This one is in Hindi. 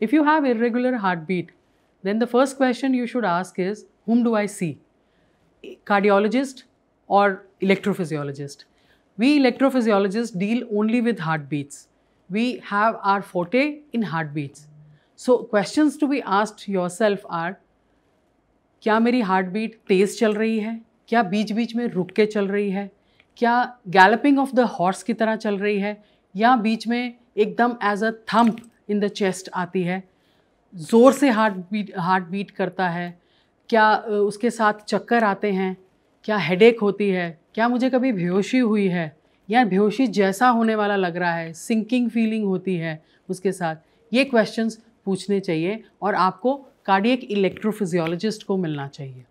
If you have irregular heartbeat, then the first question you should ask is, whom do I see? Cardiologist or electrophysiologist? We electrophysiologists deal only with heartbeats. We have our forte in heartbeats. so questions to be asked yourself are are क्या मेरी हार्ट बीट तेज़ चल रही है क्या बीच बीच में रुक के चल रही है क्या गैलपिंग ऑफ द हॉर्स की तरह चल रही है या बीच में एकदम as a thump in the chest आती है ज़ोर से हार्ट बीट हार्ट बीट करता है क्या उसके साथ चक्कर आते हैं क्या हेडेक होती है क्या मुझे कभी बेहोशी हुई है या बेहोशी जैसा होने वाला लग रहा है सिंकिंग फीलिंग होती है उसके साथ ये क्वेश्चंस पूछने चाहिए और आपको कार्डियक इलेक्ट्रोफिजियोलॉजिस्ट को मिलना चाहिए